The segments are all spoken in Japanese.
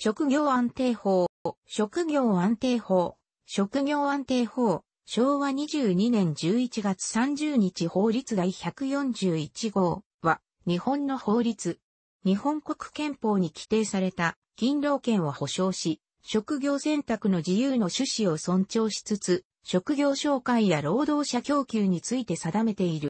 職業安定法、職業安定法、職業安定法、昭和22年11月30日法律第141号は、日本の法律。日本国憲法に規定された、勤労権を保障し、職業選択の自由の趣旨を尊重しつつ、職業紹介や労働者供給について定めている。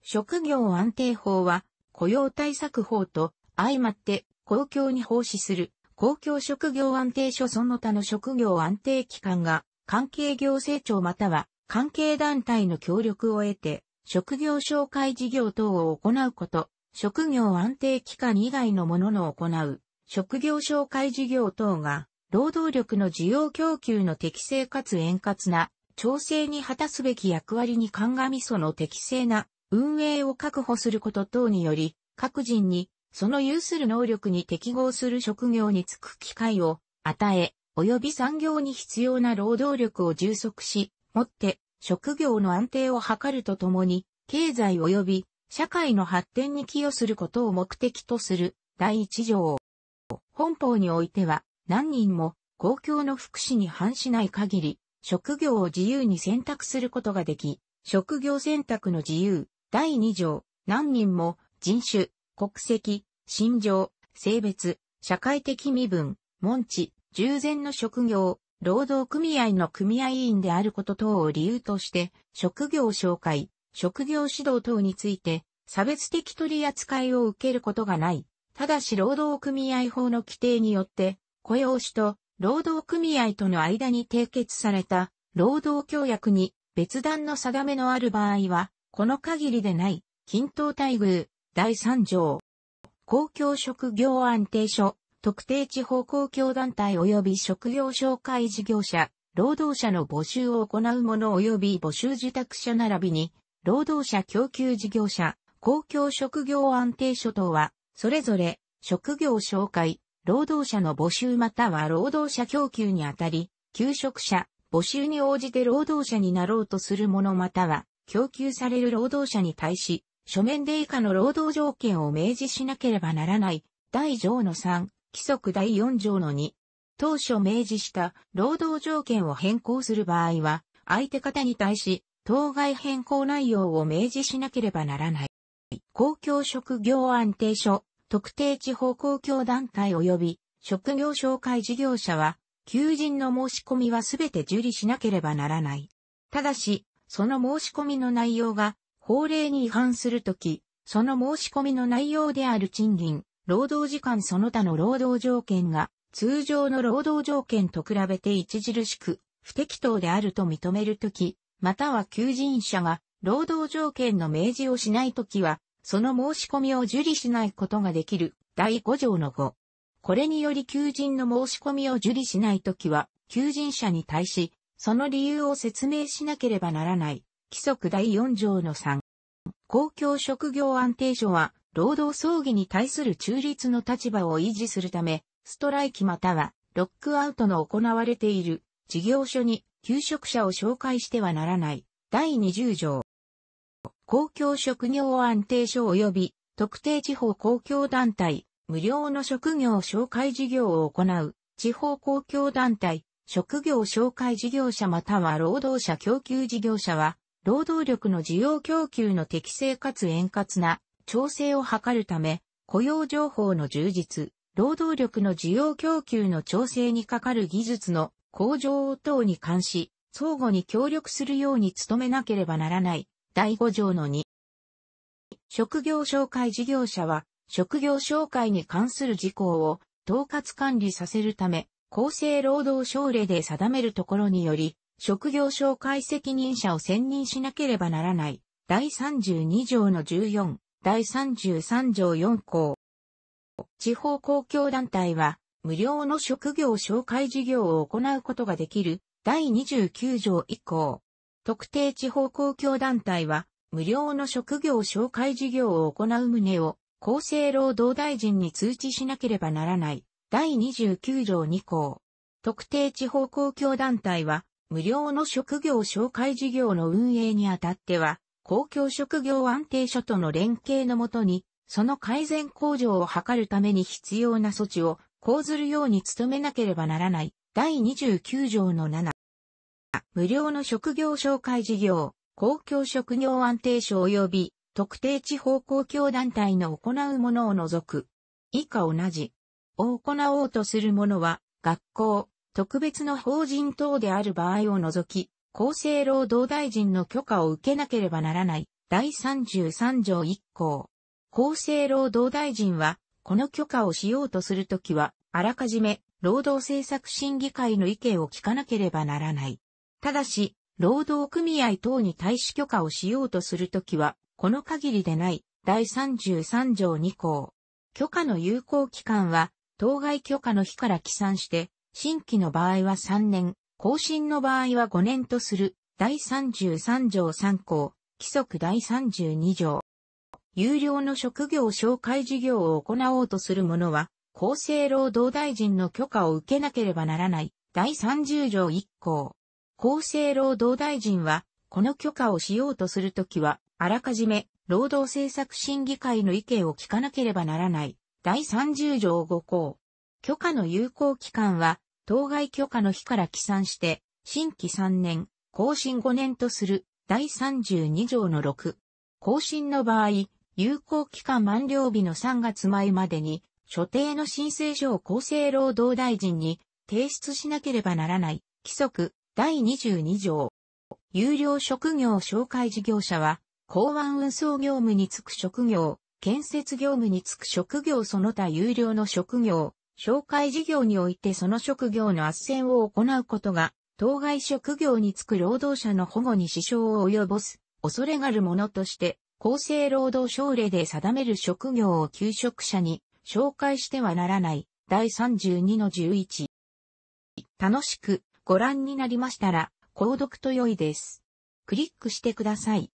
職業安定法は、雇用対策法と相まって公共に奉仕する公共職業安定所その他の職業安定機関が関係行政庁または関係団体の協力を得て職業紹介事業等を行うこと、職業安定機関以外のものの行う職業紹介事業等が労働力の需要供給の適正かつ円滑な調整に果たすべき役割に鑑みその適正な運営を確保すること等により、各人にその有する能力に適合する職業に就く機会を与え、及び産業に必要な労働力を充足し、もって職業の安定を図るとともに、経済及び社会の発展に寄与することを目的とする第一条。本法においては、何人も公共の福祉に反しない限り、職業を自由に選択することができ、職業選択の自由、第2条、何人も人種、国籍、心情、性別、社会的身分、門地、従前の職業、労働組合の組合員であること等を理由として、職業紹介、職業指導等について、差別的取り扱いを受けることがない。ただし労働組合法の規定によって、雇用主と労働組合との間に締結された労働協約に別段の定めのある場合は、この限りでない、均等待遇、第3条、公共職業安定所、特定地方公共団体及び職業紹介事業者、労働者の募集を行う者及び募集受託者並びに、労働者供給事業者、公共職業安定所等は、それぞれ、職業紹介、労働者の募集または労働者供給にあたり、求職者、募集に応じて労働者になろうとする者または、供給される労働者に対し、書面で以下の労働条件を明示しなければならない、第条の3、規則第4条の2。当初明示した労働条件を変更する場合は、相手方に対し、当該変更内容を明示しなければならない。公共職業安定所、特定地方公共団体及び職業紹介事業者は、求人の申し込みはすべて受理しなければならない。ただし、その申し込みの内容が法令に違反するとき、その申し込みの内容である賃金、労働時間その他の労働条件が、通常の労働条件と比べて著しく不適当であると認めるとき、または求人者が労働条件の明示をしないときは、その申し込みを受理しないことができる第5条の5。これにより求人の申し込みを受理しないときは、求人者に対し、その理由を説明しなければならない規則第4条の3。公共職業安定所は、労働争議に対する中立の立場を維持するため、ストライキまたは、ロックアウトの行われている事業所に求職者を紹介してはならない。第20条。公共職業安定所及び特定地方公共団体、無料の職業紹介事業を行う地方公共団体、職業紹介事業者または労働者供給事業者は労働力の需要供給の適正かつ円滑な調整を図るため、雇用情報の充実、労働力の需要供給の調整にかかる技術の向上等に関し、相互に協力するように努めなければならない。第5条の2。職業紹介事業者は、職業紹介に関する事項を統括管理させるため、厚生労働省令で定めるところにより、職業紹介責任者を選任しなければならない。第32条の14、第33条4項。地方公共団体は、無料の職業紹介事業を行うことができる、第29条以降。特定地方公共団体は、無料の職業紹介事業を行う旨を、厚生労働大臣に通知しなければならない。第29条2項。特定地方公共団体は、無料の職業紹介事業の運営にあたっては、公共職業安定所との連携のもとに、その改善向上を図るために必要な措置を講ずるように努めなければならない。第29条の7。無料の職業紹介事業、公共職業安定所及び特定地方公共団体の行うものを除く。以下同じ。を行おうとするものは、学校、特別の法人等である場合を除き、厚生労働大臣の許可を受けなければならない、第33条1項。厚生労働大臣は、この許可をしようとするときは、あらかじめ、労働政策審議会の意見を聞かなければならない。ただし、労働組合等に対し許可をしようとするときは、この限りでない、第33条2項。許可の有効期間は、当該許可の日から起算して、新規の場合は3年、更新の場合は5年とする、第33条3項、規則第32条。有料の職業紹介事業を行おうとする者は、厚生労働大臣の許可を受けなければならない、第30条1項。厚生労働大臣は、この許可をしようとするときは、あらかじめ、労働政策審議会の意見を聞かなければならない、第30条5項。許可の有効期間は、当該許可の日から起算して、新規3年、更新5年とする第32条の6。更新の場合、有効期間満了日の3月前までに、所定の申請書を厚生労働大臣に提出しなければならない。規則第22条。有料職業紹介事業者は、港湾運送業務に就く職業、建設業務に就く職業その他有料の職業、紹介事業においてその職業の斡旋を行うことが、当該職業に就く労働者の保護に支障を及ぼす、恐れがるものとして、厚生労働省令で定める職業を求職者に紹介してはならない。第32-11。楽しくご覧になりましたら、購読と良いです。クリックしてください。